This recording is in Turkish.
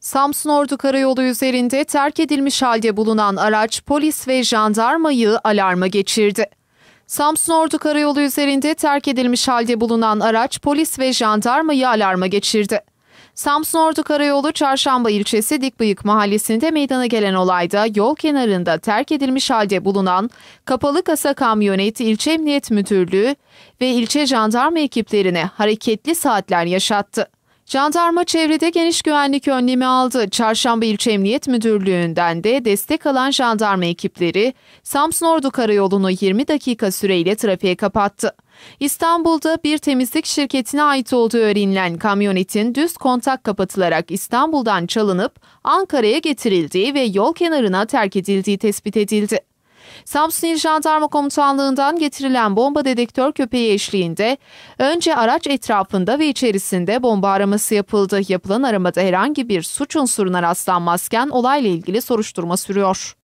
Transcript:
Samsun Ordu Karayolu üzerinde terk edilmiş halde bulunan araç polis ve jandarmayı alarma geçirdi. Samsun Ordu Karayolu üzerinde terk edilmiş halde bulunan araç polis ve jandarmayı alarma geçirdi. Samsun Ordu Karayolu Çarşamba ilçesi Dikbıyık mahallesinde meydana gelen olayda yol kenarında terk edilmiş halde bulunan kapalı kasa kamyonet ilçe emniyet müdürlüğü ve ilçe jandarma ekiplerine hareketli saatler yaşattı. Jandarma çevrede geniş güvenlik önlemi aldı. Çarşamba İlçe Emniyet Müdürlüğü'nden de destek alan jandarma ekipleri Samsun Ordu Karayolu'nu 20 dakika süreyle trafiğe kapattı. İstanbul'da bir temizlik şirketine ait olduğu öğrenilen kamyonetin düz kontak kapatılarak İstanbul'dan çalınıp Ankara'ya getirildiği ve yol kenarına terk edildiği tespit edildi. Samsun İl Jandarma Komutanlığı'ndan getirilen bomba dedektör köpeği eşliğinde önce araç etrafında ve içerisinde bomba araması yapıldı. Yapılan aramada herhangi bir suç unsuruna rastlanmazken olayla ilgili soruşturma sürüyor.